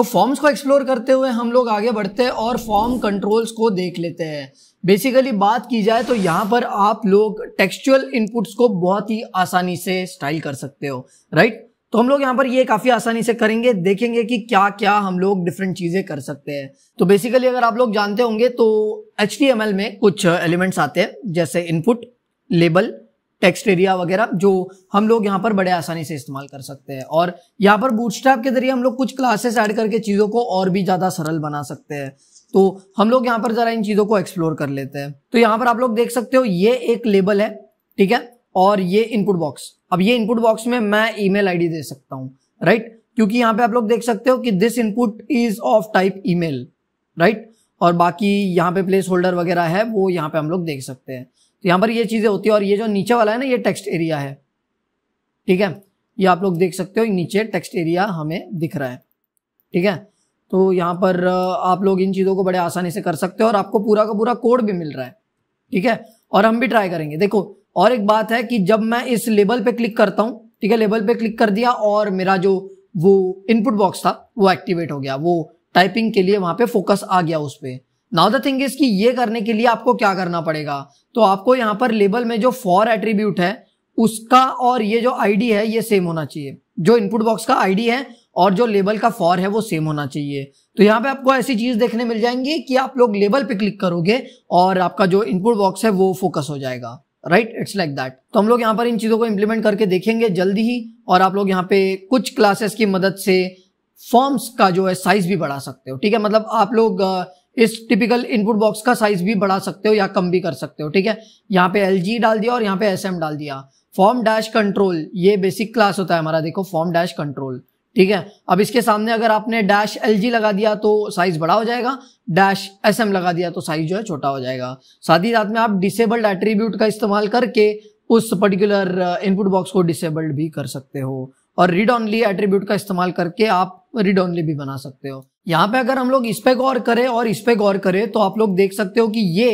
तो फॉर्म्स को एक्सप्लोर करते हुए हम लोग आगे बढ़ते हैं और फॉर्म कंट्रोल्स को देख लेते हैं बेसिकली बात की जाए तो यहाँ पर आप लोग टेक्सचुअल इनपुट्स को बहुत ही आसानी से स्टाइल कर सकते हो राइट तो हम लोग यहाँ पर ये काफी आसानी से करेंगे देखेंगे कि क्या क्या हम लोग डिफरेंट चीजें कर सकते हैं तो बेसिकली अगर आप लोग जानते होंगे तो एच में कुछ एलिमेंट्स आते हैं जैसे इनपुट लेबल टेक्स्ट एरिया वगैरह जो हम लोग यहाँ पर बड़े आसानी से इस्तेमाल कर सकते हैं और यहाँ पर बूटस्ट्रैप के जरिए हम लोग कुछ क्लासेस ऐड करके चीज़ों को और भी ज़्यादा सरल बना सकते हैं तो हम लोग यहाँ पर ज़रा इन चीज़ों को एक्सप्लोर कर लेते हैं तो यहाँ पर आप लोग देख सकते हो ये एक लेबल है ठीक है और ये इनपुट बॉक्स अब ये इनपुट बॉक्स में मैं ईमेल आईडी दे सकता हूँ राइट क्योंकि यहाँ पे आप लोग देख सकते हो कि this input is of type email right और बाकी यहाँ पे प्लेस होल्डर वगैरह है वो यहाँ पे हम लोग देख सकते हैं तो यहाँ पर ये चीज़ें होती है और ये जो नीचे वाला है ना ये टेक्स्ट एरिया है ठीक है ये आप लोग देख सकते हो नीचे टेक्स्ट एरिया हमें दिख रहा है ठीक है तो यहाँ पर आप लोग इन चीज़ों को बड़े आसानी से कर सकते हो और आपको पूरा का पूरा कोड भी मिल रहा है ठीक है और हम भी ट्राई करेंगे देखो और एक बात है कि जब मैं इस लेबल पे क्लिक करता हूँ ठीक है लेबल पे क्लिक कर दिया और मेरा जो वो इनपुट बॉक्स था वो एक्टिवेट हो गया वो टाइपिंग के लिए वहाँ पे फोकस आ गया उस पर नाउ द थिंग इज कि ये करने के लिए आपको क्या करना पड़ेगा तो आपको यहाँ पर लेबल में जो फॉर एट्रीब्यूट है उसका और ये जो आईडी है ये सेम होना चाहिए जो इनपुट बॉक्स का आईडी है और जो लेबल का फॉर है वो सेम होना चाहिए तो यहाँ पे आपको ऐसी चीज देखने मिल जाएंगी कि आप लोग लेबल पे क्लिक करोगे और आपका जो इनपुट बॉक्स है वो फोकस हो जाएगा राइट इट्स लाइक दैट तो हम लोग यहाँ पर इन चीजों को इम्प्लीमेंट करके देखेंगे जल्दी ही और आप लोग यहाँ पे कुछ क्लासेस की मदद से फॉर्म्स का जो है साइज भी बढ़ा सकते हो ठीक है मतलब आप लोग इस टिपिकल इनपुट बॉक्स का साइज भी बढ़ा सकते हो या कम भी कर सकते हो ठीक है यहाँ पे एल डाल दिया और यहाँ पे एस डाल दिया फॉर्म डैश कंट्रोल ये बेसिक क्लास होता है हमारा देखो फॉर्म डैश कंट्रोल ठीक है अब इसके सामने अगर आपने डैश एल लगा दिया तो साइज बड़ा हो जाएगा डैश एस लगा दिया तो साइज जो है छोटा हो जाएगा साथ ही साथ में आप डिसेबल्ड एट्रीब्यूट का इस्तेमाल करके उस पर्टिकुलर इनपुट बॉक्स को डिसेबल्ड भी कर सकते हो और रीड ऑनली एट्रीब्यूट का इस्तेमाल करके आप रीड ऑनली भी बना सकते हो यहाँ पे अगर हम लोग इस पे गौर करें और इस पे गौर करें तो आप लोग देख सकते हो कि ये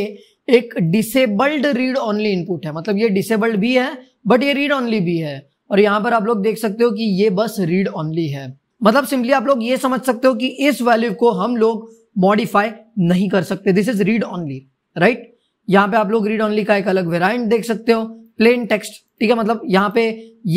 एक डिसेबल्ड रीड ओनली इनपुट है मतलब ये डिसेबल्ड भी है बट ये रीड ओनली भी है और यहाँ पर आप लोग देख सकते हो कि ये बस रीड ओनली है मतलब सिंपली आप लोग ये समझ सकते हो कि इस वैल्यू को हम लोग मॉडिफाई नहीं कर सकते this is read only right यहाँ पे आप लोग रीड ओनली का एक अलग वेराइंट देख सकते हो प्लेन टेक्स्ट ठीक है मतलब यहाँ पे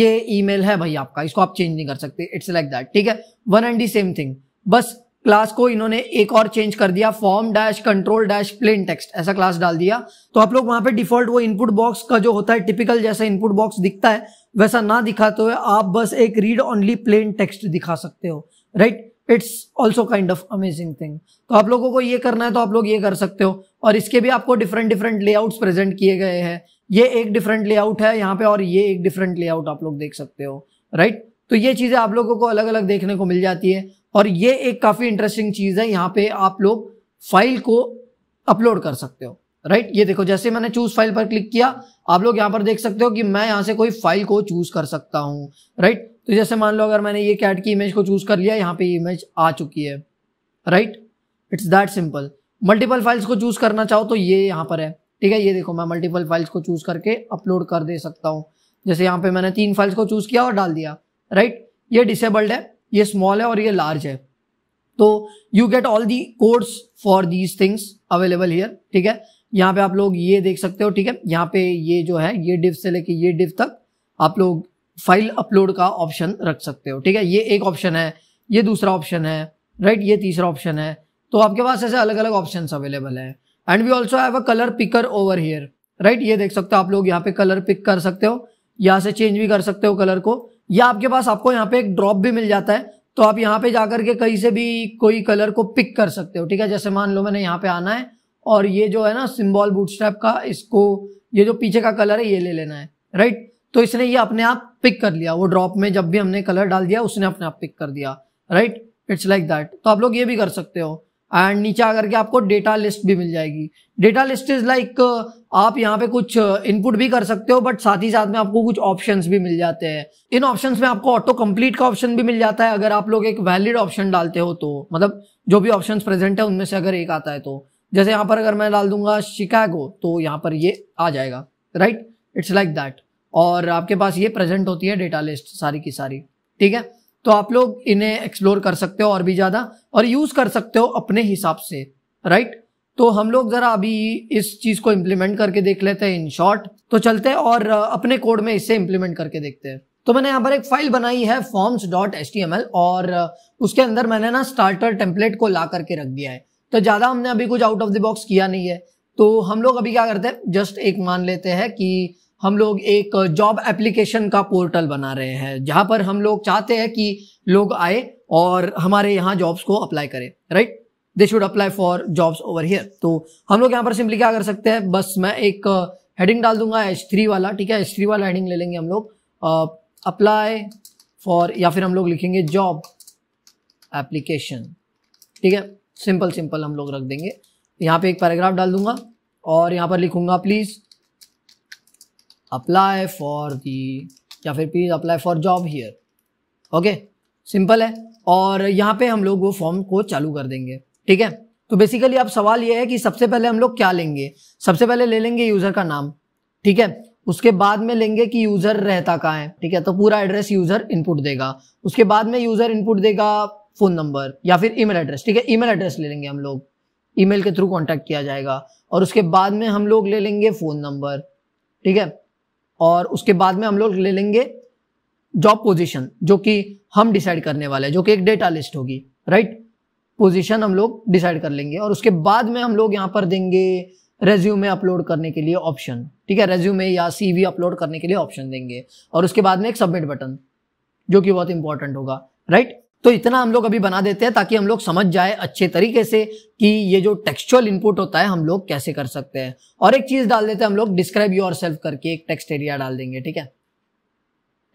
ये ईमेल है भाई आपका इसको आप चेंज नहीं कर सकते इट्स लाइक दैट ठीक है one and the same thing बस क्लास को इन्होंने एक और चेंज कर दिया form dash control dash plain text ऐसा क्लास डाल दिया तो आप लोग वहां पे डिफॉल्ट वो इनपुट बॉक्स का जो होता है टिपिकल जैसा इनपुट बॉक्स दिखता है वैसा ना दिखाते हुए आप बस एक रीड ओनली प्लेन टेक्स्ट दिखा सकते हो right it's also kind of amazing thing तो आप लोगों को ये करना है तो आप लोग ये कर सकते हो और इसके भी आपको डिफरेंट डिफरेंट लेआउट प्रेजेंट किए गए हैं ये एक डिफरेंट लेआउट है यहाँ पे और ये एक डिफरेंट लेआउट आप लोग देख सकते हो राइट right? तो ये चीज़ें आप लोगों को अलग अलग देखने को मिल जाती है और ये एक काफ़ी इंटरेस्टिंग चीज़ है यहाँ पे आप लोग फाइल को अपलोड कर सकते हो राइट ये देखो जैसे मैंने चूज फाइल पर क्लिक किया आप लोग यहाँ पर देख सकते हो कि मैं यहाँ से कोई फाइल को चूज कर सकता हूँ राइट तो जैसे मान लो अगर मैंने ये कैट की इमेज को चूज कर लिया यहाँ पे इमेज आ चुकी है right it's that simple multiple files को चूज करना चाहो तो ये यहाँ पर है ठीक है ये देखो मैं मल्टीपल फाइल्स को चूज करके अपलोड कर दे सकता हूँ जैसे यहाँ पे मैंने तीन फाइल्स को चूज किया और डाल दिया राइट ये डिसेबल्ड है ये स्मॉल है और ये लार्ज है तो you get all the codes for these things available here ठीक है यहाँ पे आप लोग ये देख सकते हो ठीक है यहाँ पे ये जो है ये डिव से लेके ये डिव तक आप लोग फाइल अपलोड का ऑप्शन रख सकते हो ठीक है ये एक ऑप्शन है ये दूसरा ऑप्शन है राइट ये तीसरा ऑप्शन है तो आपके पास ऐसे अलग अलग ऑप्शन अवेलेबल है and we also have a colour picker over here right ये देख सकते हो आप लोग यहाँ पे कलर पिक कर सकते हो यहाँ से चेंज भी कर सकते हो कलर को या आपके पास आपको यहाँ पे एक ड्रॉप भी मिल जाता है तो आप यहाँ पे जाकर के कहीं से भी कोई कलर को पिक कर सकते हो ठीक है जैसे मान लो मैंने यहाँ पे आना है और ये जो है ना सिम्बॉल बूट का इसको ये जो पीछे का कलर है ये ले लेना है राइट तो इसने ये अपने आप पिक कर लिया वो ड्रॉप में जब भी हमने कलर डाल दिया उसने अपने आप पिक कर दिया राइट इट्स लाइक दैट तो आप लोग ये भी कर सकते हो एंड नीचे आकर के आपको डेटा लिस्ट भी मिल जाएगी डेटा लिस्ट इज लाइक आप यहाँ पे कुछ इनपुट uh, भी कर सकते हो बट साथ ही साथ में आपको कुछ ऑप्शंस भी मिल जाते हैं इन ऑप्शंस में आपको ऑटो कंप्लीट का ऑप्शन भी मिल जाता है अगर आप लोग एक वैलिड ऑप्शन डालते हो तो मतलब जो भी ऑप्शन प्रेजेंट है उनमें से अगर एक आता है तो जैसे यहाँ पर अगर मैं डाल दूंगा शिकागो तो यहाँ पर ये आ जाएगा राइट इट्स लाइक दैट और आपके पास ये प्रेजेंट होती है डेटा लिस्ट सारी की सारी ठीक है तो आप लोग इन्हें एक्सप्लोर कर सकते हो और भी ज़्यादा और यूज़ कर सकते हो अपने हिसाब से राइट तो हम लोग ज़रा अभी इस चीज़ को इम्प्लीमेंट करके देख लेते हैं इन शॉर्ट तो चलते हैं और अपने कोड में इसे इम्प्लीमेंट करके देखते हैं तो मैंने यहाँ पर एक फाइल बनाई है forms dot S T M L और उसके अंदर मैंने ना स्टार्टर टेम्पलेट को ला करके रख दिया है तो ज़्यादा हमने अभी कुछ आउट ऑफ द बॉक्स किया नहीं है तो हम लोग अभी क्या करते हैं जस्ट एक मान लेते हैं कि हम लोग एक जॉब एप्लीकेशन का पोर्टल बना रहे हैं जहां पर हम लोग चाहते हैं कि लोग आए और हमारे यहाँ जॉब्स को अप्लाई करें right they should apply for jobs over here तो हम लोग यहाँ पर सिंपली क्या कर सकते हैं बस मैं एक हेडिंग डाल दूंगा एच थ्री वाला ठीक है एच थ्री वाला हेडिंग ले लेंगे हम लोग अप्लाई फॉर या फिर हम लोग लिखेंगे जॉब एप्लीकेशन ठीक है सिंपल सिंपल हम लोग रख देंगे यहाँ पे एक पैराग्राफ डाल दूंगा और यहाँ पर लिखूंगा प्लीज़ अप्लाई फॉर दी या फिर please apply for job here okay simple है और यहाँ पे हम लोग वो फॉर्म को चालू कर देंगे ठीक है तो बेसिकली अब सवाल ये है कि सबसे पहले हम लोग क्या लेंगे सबसे पहले ले लेंगे यूज़र का नाम ठीक है उसके बाद में लेंगे कि यूज़र रहता कहाँ है ठीक है तो पूरा एड्रेस यूज़र इनपुट देगा उसके बाद में यूज़र इनपुट देगा फ़ोन नंबर या फिर ईमेल एड्रेस ठीक है ईमेल एड्रेस ले लेंगे हम लोग ईमेल के थ्रू कांटेक्ट किया जाएगा और उसके बाद में हम लोग ले लेंगे फ़ोन नंबर ठीक है और उसके बाद में हम लोग ले लेंगे जॉब पोजीशन जो कि हम डिसाइड करने वाले हैं जो कि एक डेटा लिस्ट होगी राइट पोजीशन हम लोग डिसाइड कर लेंगे और उसके बाद में हम लोग यहाँ पर देंगे रेज्यूमे अपलोड करने के लिए ऑप्शन ठीक है रेज्यूमे या सीवी अपलोड करने के लिए ऑप्शन देंगे और उसके बाद में एक सबमिट बटन जो कि बहुत इंपॉर्टेंट होगा राइट तो इतना हम लोग अभी बना देते हैं ताकि हम लोग समझ जाए अच्छे तरीके से कि ये जो टेक्सचुअल इनपुट होता है हम लोग कैसे कर सकते हैं और एक चीज डाल देते हैं हम लोग डिस्क्राइब योर सेल्फ करके एक टेक्स्ट एरिया डाल देंगे ठीक है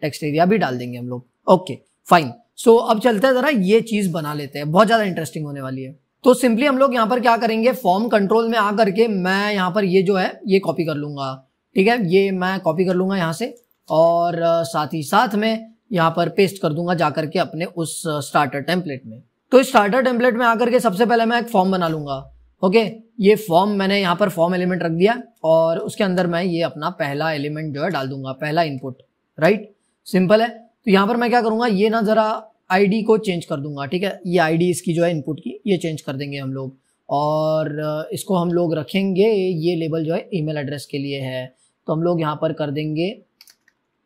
टेक्स्ट एरिया भी डाल देंगे हम लोग ओके फाइन सो अब चलते हैं जरा ये चीज बना लेते हैं बहुत ज्यादा इंटरेस्टिंग होने वाली है तो सिंपली हम लोग यहाँ पर क्या करेंगे फॉर्म कंट्रोल में आकर के मैं यहाँ पर ये जो है ये कॉपी कर लूंगा ठीक है ये मैं कॉपी कर लूंगा यहाँ से और साथ ही साथ में यहाँ पर पेस्ट कर दूंगा जाकर के अपने उस स्टार्टर uh, टेम्पलेट में तो इस स्टार्टर टेम्पलेट में आकर के सबसे पहले मैं एक फॉर्म बना लूंगा ओके ये फॉर्म मैंने यहाँ पर फॉर्म एलिमेंट रख दिया और उसके अंदर मैं ये अपना पहला एलिमेंट जो है डाल दूंगा पहला इनपुट राइट सिंपल है तो यहाँ पर मैं क्या करूंगा ये ना ज़रा आईडी को चेंज कर दूंगा ठीक है ये आईडी इसकी जो है इनपुट की ये चेंज कर देंगे हम लोग और uh, इसको हम लोग रखेंगे ये लेबल जो है ईमेल एड्रेस के लिए है तो हम लोग यहाँ पर कर देंगे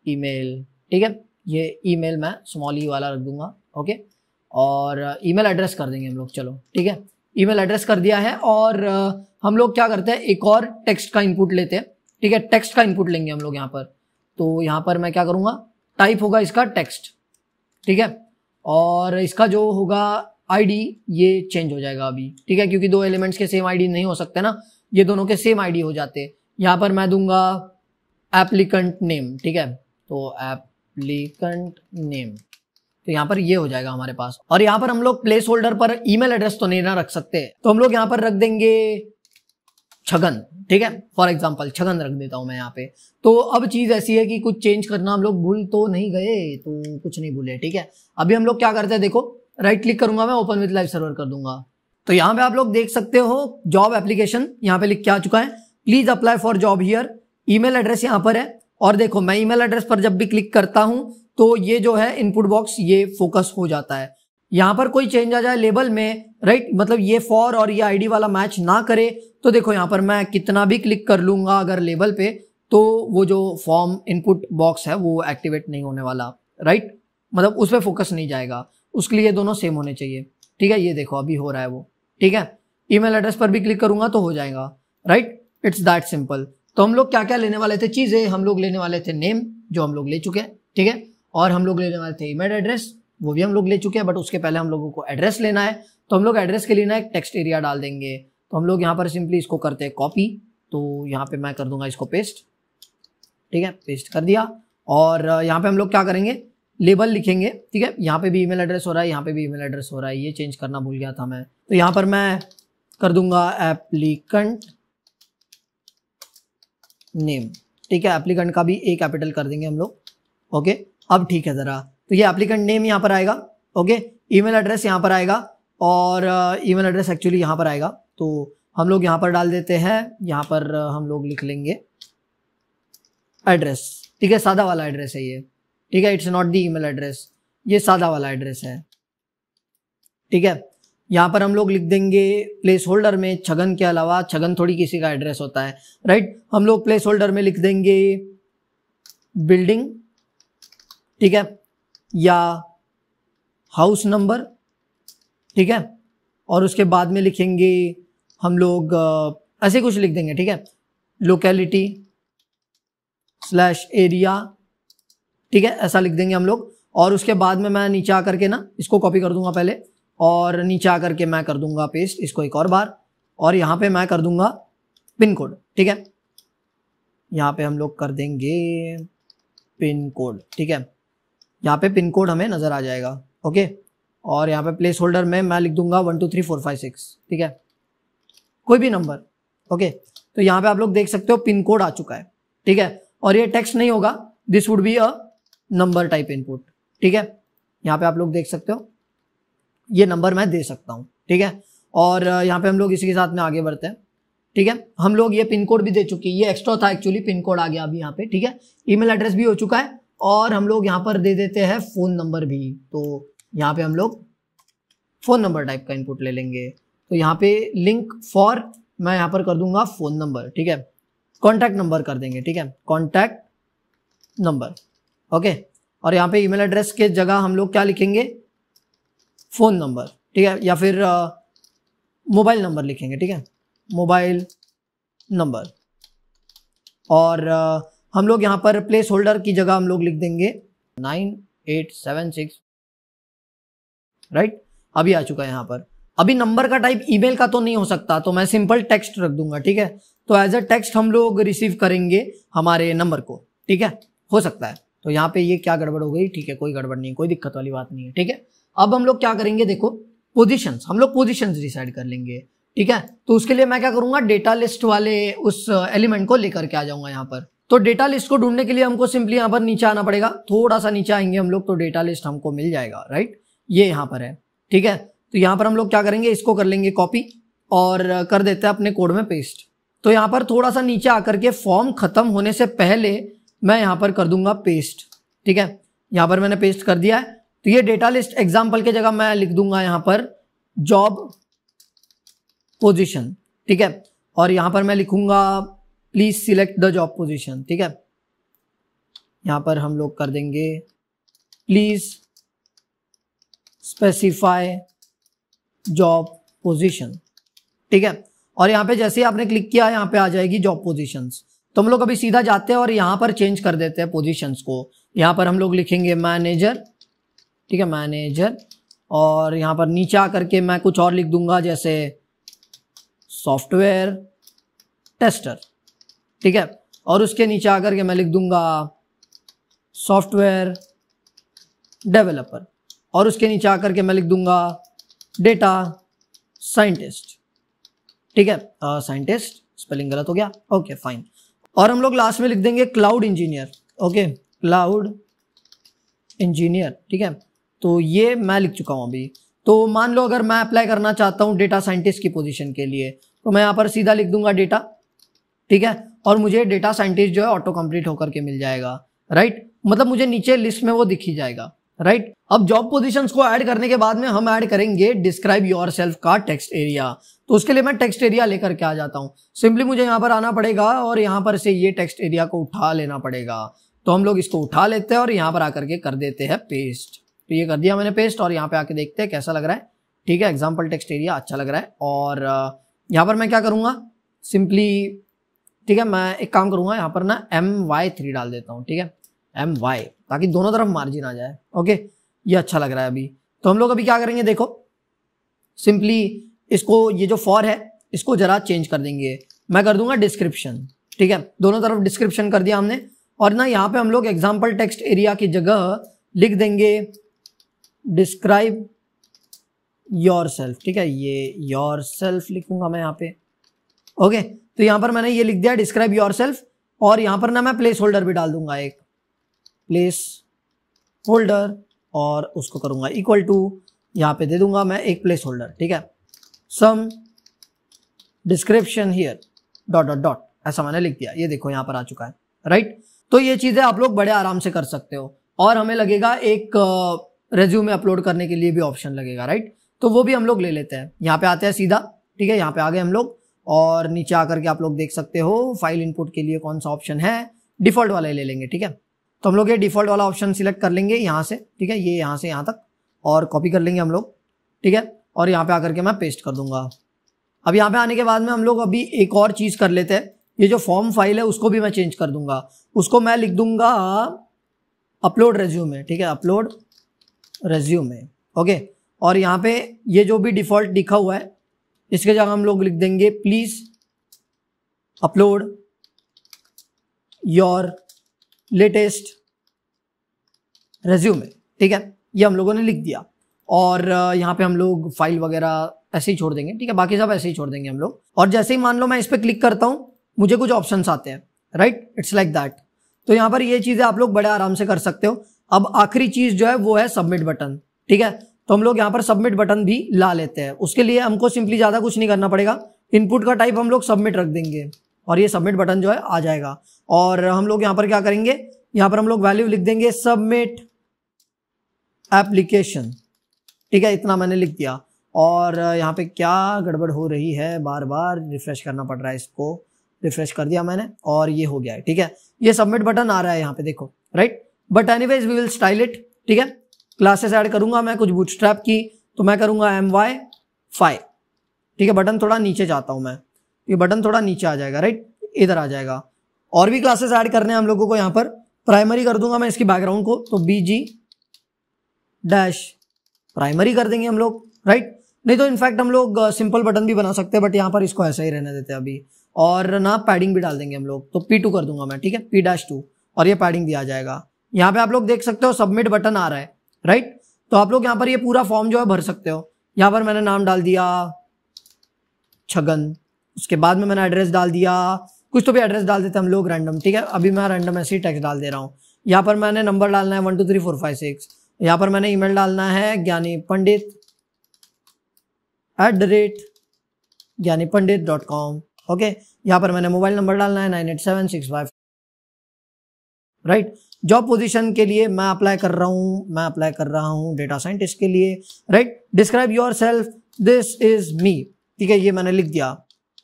ईमेल ठीक है ये ईमेल मैं स्मॉल ई वाला रख दूंगा ओके और ईमेल uh, एड्रेस कर देंगे हम लोग चलो ठीक है ईमेल एड्रेस कर दिया है और uh, हम लोग क्या करते हैं एक और टेक्स्ट का इनपुट लेते हैं ठीक है टेक्स्ट का इनपुट लेंगे हम लोग यहाँ पर तो यहाँ पर मैं क्या करूँगा टाइप होगा इसका टेक्स्ट ठीक है और इसका जो होगा आईडी ये चेंज हो जाएगा अभी ठीक है क्योंकि दो एलिमेंट्स के सेम आईडी नहीं हो सकते ना ये दोनों के सेम आईडी हो जाते यहाँ पर मैं दूंगा एप्लीकेंट नेम ठीक है तो ऐप एप्लीकेंट नेम तो यहाँ पर ये हो जाएगा हमारे पास और यहाँ पर हम लोग प्लेस होल्डर पर ईमेल एड्रेस तो नहीं ना रख सकते तो हम लोग यहाँ पर रख देंगे छगन ठीक है फॉर एग्जाम्पल छगन रख देता हूँ मैं यहाँ पे तो अब चीज़ ऐसी है कि कुछ चेंज करना हम लोग भूल तो नहीं गए तो कुछ नहीं भूले ठीक है अभी हम लोग क्या करते हैं देखो राइट क्लिक करूंगा मैं ओपन विद लाइव सर्वर कर दूंगा तो यहाँ पे आप लोग देख सकते हो जॉब एप्लीकेशन यहाँ पे लिख के आ चुका है please apply for job here email address यहाँ पर है और देखो मैं ईमेल एड्रेस पर जब भी क्लिक करता हूं तो ये जो है इनपुट बॉक्स ये फोकस हो जाता है यहाँ पर कोई चेंज आ जाए लेबल में राइट मतलब ये फॉर और ये आईडी वाला मैच ना करे तो देखो यहाँ पर मैं कितना भी क्लिक कर लूंगा अगर लेबल पे तो वो जो फॉर्म इनपुट बॉक्स है वो एक्टिवेट नहीं होने वाला राइट मतलब उस पर फोकस नहीं जाएगा उसके लिए दोनों सेम होने चाहिए ठीक है ये देखो अभी हो रहा है वो ठीक है ईमेल एड्रेस पर भी क्लिक करूंगा तो हो जाएगा राइट इट्स दैट सिंपल तो हम लोग क्या क्या लेने वाले थे चीज़ें हम लोग लेने वाले थे नेम जो हम लोग ले चुके हैं ठीक है और हम लोग लेने वाले थे ईमेल एड्रेस वो भी हम लोग ले चुके हैं बट उसके पहले हम लोगों को एड्रेस लेना है तो हम लोग एड्रेस के लिए ना एक टेक्स्ट एरिया डाल देंगे तो हम लोग यहाँ पर सिंपली इसको करते हैं कॉपी तो यहाँ पे मैं कर दूंगा इसको पेस्ट ठीक है पेस्ट कर दिया और यहाँ पे हम लोग क्या करेंगे लेबल लिखेंगे ठीक है यहाँ पे भी ईमेल एड्रेस हो रहा है यहाँ पे भी ईमेल एड्रेस हो रहा है ये चेंज करना भूल गया था मैं तो यहाँ पर मैं कर दूंगा एप्लीकेंट नेम ठीक है एप्लीकेंट का भी ए कैपिटल कर देंगे हम लोग ओके अब ठीक है ज़रा तो ये एप्लीकेंट नेम यहाँ पर आएगा ओके ईमेल एड्रेस यहाँ पर आएगा और ईमेल एड्रेस एक्चुअली यहाँ पर आएगा तो हम लोग यहाँ पर डाल देते हैं यहाँ पर uh, हम लोग लिख लेंगे एड्रेस ठीक है सादा वाला एड्रेस है ये ठीक है it's not the email address ये सादा वाला एड्रेस है ठीक है यहाँ पर हम लोग लिख देंगे प्लेस होल्डर में छगन के अलावा छगन थोड़ी किसी का एड्रेस होता है राइट हम लोग प्लेस होल्डर में लिख देंगे बिल्डिंग ठीक है या हाउस नंबर ठीक है और उसके बाद में लिखेंगे हम लोग ऐसे कुछ लिख देंगे ठीक है लोकेलिटी स्लैश एरिया ठीक है ऐसा लिख देंगे हम लोग और उसके बाद में मैं नीचे आकर के ना इसको कॉपी कर दूंगा पहले और नीचे आकर के मैं कर दूंगा पेस्ट इसको एक और बार और यहाँ पे मैं कर दूंगा पिन कोड ठीक है यहाँ पे हम लोग कर देंगे पिन कोड ठीक है यहाँ पे पिन कोड हमें नज़र आ जाएगा ओके और यहाँ पे प्लेस होल्डर में मैं लिख दूंगा one two three four five six ठीक है कोई भी नंबर ओके तो यहाँ पे आप लोग देख सकते हो पिन कोड आ चुका है ठीक है और ये टेक्स्ट नहीं होगा this would be a number type input ठीक है यहाँ पे आप लोग देख सकते हो ये नंबर मैं दे सकता हूँ ठीक है और यहाँ पे हम लोग इसी के साथ में आगे बढ़ते हैं ठीक है हम लोग ये पिन कोड भी दे चुके हैं ये एक्स्ट्रा था एक्चुअली पिन कोड आ गया अभी यहाँ पे ठीक है ईमेल एड्रेस भी हो चुका है और हम लोग यहाँ पर दे देते हैं फ़ोन नंबर भी तो यहाँ पे हम लोग फ़ोन नंबर टाइप का इनपुट ले लेंगे तो यहाँ पे लिंक फॉर मैं यहाँ पर कर दूंगा फ़ोन नंबर ठीक है कॉन्टैक्ट नंबर कर देंगे ठीक है कॉन्टैक्ट नंबर ओके और यहाँ पे ईमेल एड्रेस के जगह हम लोग क्या लिखेंगे फ़ोन नंबर ठीक है या फिर मोबाइल नंबर लिखेंगे ठीक है मोबाइल नंबर और आ, हम लोग यहाँ पर प्लेस होल्डर की जगह हम लोग लिख देंगे nine eight seven six right अभी आ चुका है यहाँ पर अभी नंबर का टाइप ईमेल का तो नहीं हो सकता तो मैं सिंपल टेक्स्ट रख दूंगा ठीक है तो एज अ टेक्स्ट हम लोग रिसीव करेंगे हमारे नंबर को ठीक है हो सकता है तो यहाँ पे ये क्या गड़बड़ हो गई ठीक है कोई गड़बड़ नहीं कोई दिक्कत वाली बात नहीं है ठीक है अब हम लोग क्या करेंगे देखो पोजिशन हम लोग पोजिशन डिसाइड कर लेंगे ठीक है तो उसके लिए मैं क्या करूंगा डेटा लिस्ट वाले उस एलिमेंट uh, को लेकर के आ जाऊंगा यहाँ पर तो डेटा लिस्ट को ढूंढने के लिए हमको सिंपली यहाँ पर नीचे आना पड़ेगा थोड़ा सा नीचे आएंगे हम लोग तो डेटा लिस्ट हमको मिल जाएगा राइट ये यहाँ पर है ठीक है तो यहाँ पर हम लोग क्या करेंगे इसको कर लेंगे कॉपी और uh, कर देते हैं अपने कोड में पेस्ट तो यहाँ पर थोड़ा सा नीचे आकर के फॉर्म खत्म होने से पहले मैं यहाँ पर कर दूंगा पेस्ट ठीक है यहाँ पर मैंने पेस्ट कर दिया है तो ये डेटा लिस्ट एग्जाम्पल की जगह मैं लिख दूंगा यहां पर जॉब पोजिशन ठीक है और यहां पर मैं लिखूंगा please select the job position ठीक है यहां पर हम लोग कर देंगे प्लीज स्पेसिफाई जॉब पोजिशन ठीक है और यहां पे जैसे ही आपने क्लिक किया यहां पे आ जाएगी जॉब पोजिशंस तो हम लोग अभी सीधा जाते हैं और यहां पर चेंज कर देते हैं पोजिशंस को यहां पर हम लोग लिखेंगे मैनेजर ठीक है मैनेजर और यहाँ पर नीचे आकर के मैं कुछ और लिख दूंगा जैसे सॉफ्टवेयर टेस्टर ठीक है और उसके नीचे आकर के मैं लिख दूंगा सॉफ्टवेयर डेवलपर और उसके नीचे आकर के मैं लिख दूंगा डेटा साइंटिस्ट ठीक है साइंटिस्ट स्पेलिंग गलत हो गया ओके फाइन और हम लोग लास्ट में लिख देंगे cloud engineer okay cloud engineer ठीक है तो ये मैं लिख चुका हूँ अभी तो मान लो अगर मैं अप्लाई करना चाहता हूँ डेटा साइंटिस्ट की पोजीशन के लिए तो मैं यहाँ पर सीधा लिख दूंगा डेटा ठीक है और मुझे डेटा साइंटिस्ट जो है ऑटो कम्प्लीट होकर के मिल जाएगा राइट मतलब मुझे नीचे लिस्ट में वो दिखी जाएगा राइट अब जॉब पोजिशन को ऐड करने के बाद में हम ऐड करेंगे डिस्क्राइब योर सेल्फ का टेक्स्ट एरिया तो उसके लिए मैं टेक्स्ट एरिया लेकर के आ जाता हूँ सिंपली मुझे यहाँ पर आना पड़ेगा और यहाँ पर से ये टेक्स्ट एरिया को उठा लेना पड़ेगा तो हम लोग इसको उठा लेते हैं और यहाँ पर आकर के कर देते हैं पेस्ट तो ये कर दिया मैंने पेस्ट और यहाँ पे आके देखते हैं कैसा लग रहा है ठीक है एग्जाम्पल टेक्स्ट एरिया अच्छा लग रहा है और यहाँ पर मैं क्या करूँगा सिंपली ठीक है मैं एक काम करूँगा यहाँ पर ना एम वाई थ्री डाल देता हूँ ठीक है एम वाई ताकि दोनों तरफ मार्जिन आ जाए ओके ये अच्छा लग रहा है अभी तो हम लोग अभी क्या करेंगे देखो सिंपली इसको ये जो फॉर है इसको जरा चेंज कर देंगे मैं कर दूंगा डिस्क्रिप्शन ठीक है दोनों तरफ डिस्क्रिप्शन कर दिया हमने और ना यहाँ पे हम लोग एग्जाम्पल टेक्स्ट एरिया की जगह लिख देंगे डिस्क्राइब योर सेल्फ ठीक है ये योर सेल्फ लिखूंगा मैं यहाँ पे ओके तो यहां पर मैंने ये लिख दिया डिस्क्राइब योर सेल्फ और यहां पर ना मैं प्लेस होल्डर भी डाल दूंगा एक प्लेस होल्डर और उसको करूंगा इक्वल टू यहां पे दे दूंगा मैं एक प्लेस होल्डर ठीक है some description here dot dot dot ऐसा मैंने लिख दिया ये देखो यहां पर आ चुका है राइट तो ये चीज़ें आप लोग बड़े आराम से कर सकते हो और हमें लगेगा एक रेज्यूमे अपलोड करने के लिए भी ऑप्शन लगेगा राइट तो वो भी हम लोग ले लेते हैं यहाँ पे आते हैं सीधा ठीक है यहाँ पे आ गए हम लोग और नीचे आकर के आप लोग देख सकते हो फाइल इनपुट के लिए कौन सा ऑप्शन है डिफॉल्ट वाला ले लेंगे ठीक है तो हम लोग ये डिफॉल्ट वाला ऑप्शन सिलेक्ट कर लेंगे यहाँ से ठीक है ये यहाँ से यहाँ तक और कॉपी कर लेंगे हम लोग ठीक है और यहाँ पे आकर के मैं पेस्ट कर दूंगा अब यहाँ पे आने के बाद में हम लोग अभी एक और चीज़ कर लेते हैं ये जो फॉर्म फाइल है उसको भी मैं चेंज कर दूंगा उसको मैं लिख दूंगा अपलोड रेज्यूमे ठीक है अपलोड रेज्यूमे ओके और यहाँ पे ये जो भी डिफ़ॉल्ट लिखा हुआ है इसके जगह हम लोग लिख देंगे please upload your latest resume ठीक है ये हम लोगों ने लिख दिया और यहाँ पे हम लोग फाइल वगैरह ऐसे ही छोड़ देंगे ठीक है बाकी सब ऐसे ही छोड़ देंगे हम लोग और जैसे ही मान लो मैं इस पर क्लिक करता हूँ मुझे कुछ ऑप्शंस आते हैं राइट इट्स लाइक दैट तो यहाँ पर ये चीज़ें आप लोग बड़े आराम से कर सकते हो अब आखिरी चीज जो है वो है सबमिट बटन ठीक है तो हम लोग यहाँ पर सबमिट बटन भी ला लेते हैं उसके लिए हमको सिंपली ज़्यादा कुछ नहीं करना पड़ेगा इनपुट का टाइप हम लोग सबमिट रख देंगे और ये सबमिट बटन जो है आ जाएगा और हम लोग यहाँ पर क्या करेंगे यहाँ पर हम लोग वैल्यू लिख देंगे सबमिट एप्लीकेशन ठीक है इतना मैंने लिख दिया और यहाँ पे क्या गड़बड़ हो रही है बार बार रिफ्रेश करना पड़ रहा है इसको रिफ्रेश कर दिया मैंने और ये हो गया है ठीक है ये सबमिट बटन आ रहा है यहाँ पे देखो right but any we will style it ठीक है क्लासेस ऐड करूंगा मैं कुछ बूट की तो मैं करूंगा एम वाई फाइव ठीक है बटन थोड़ा नीचे जाता हूं मैं ये बटन थोड़ा नीचे आ जाएगा राइट इधर आ जाएगा और भी क्लासेस ऐड करने हैं हम लोगों को यहाँ पर प्राइमरी कर दूंगा मैं इसकी बैकग्राउंड को तो बी जी डैश प्राइमरी कर देंगे हम लोग राइट नहीं तो इनफैक्ट हम लोग सिंपल uh, बटन भी बना सकते हैं बट यहाँ पर इसको ऐसा ही रहने देते हैं अभी और ना पैडिंग भी डाल देंगे हम लोग तो पी टू कर दूंगा मैं ठीक है पी डैश टू और ये पैडिंग भी आ जाएगा यहाँ पे आप लोग देख सकते हो सबमिट बटन आ रहा है राइट तो आप लोग यहाँ पर ये यह पूरा फॉर्म जो है भर सकते हो यहाँ पर मैंने नाम डाल दिया छगन उसके बाद में मैंने एड्रेस डाल दिया कुछ तो भी एड्रेस डाल देते हम लोग रैंडम ठीक है अभी मैं रैंडम ऐसे ही टैक्स डाल दे रहा हूँ यहाँ पर मैंने नंबर डालना है one two three four five six यहाँ पर मैंने ईमेल डालना है ज्ञानी पंडित एट द रेट ज्ञानी पंडित डॉट कॉम ओके यहाँ पर मैंने मोबाइल नंबर डालना है nine eight seven six five right job position के लिए मैं अप्लाई कर रहा हूँ मैं अप्लाई कर रहा हूँ डेटा साइंटिस्ट के लिए right describe yourself this is me ठीक है ये मैंने लिख दिया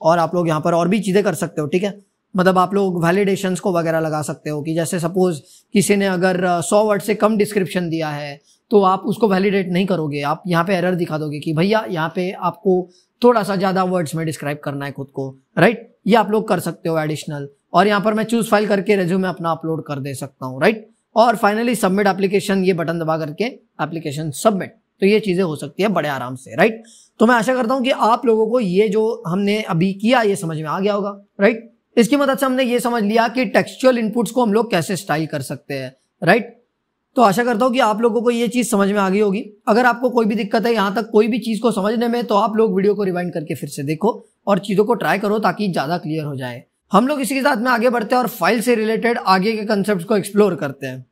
और आप लोग यहाँ पर और भी चीज़ें कर सकते हो ठीक है मतलब आप लोग वैलिडेशंस को वगैरह लगा सकते हो कि जैसे सपोज किसी ने अगर सौ वर्ड से कम डिस्क्रिप्शन दिया है तो आप उसको वैलिडेट नहीं करोगे आप यहाँ पे एरर दिखा दोगे कि भैया यहाँ पे आपको थोड़ा सा ज़्यादा वर्ड्स में डिस्क्राइब करना है खुद को राइट ये आप लोग कर सकते हो एडिशनल और यहाँ पर मैं चूज फाइल करके रेज्यूमे अपना अपलोड कर दे सकता हूँ राइट और फाइनली सबमिट एप्लीकेशन ये बटन दबा करके एप्लीकेशन सबमिट तो ये चीज़ें हो सकती है बड़े आराम से राइट तो मैं आशा करता हूँ कि आप लोगों को ये जो हमने अभी किया ये समझ में आ गया होगा राइट इसकी मदद से हमने ये समझ लिया कि टेक्सचुअल इनपुट्स को हम लोग कैसे स्टाइल कर सकते हैं राइट तो आशा करता हूँ कि आप लोगों को ये चीज़ समझ में आ गई होगी अगर आपको कोई भी दिक्कत है यहाँ तक कोई भी चीज़ को समझने में तो आप लोग वीडियो को रिवाइंड करके फिर से देखो और चीज़ों को ट्राई करो ताकि ज़्यादा क्लियर हो जाए हम लोग इसी के साथ में आगे बढ़ते हैं और फाइल से रिलेटेड आगे के कंसेप्ट को एक्सप्लोर करते हैं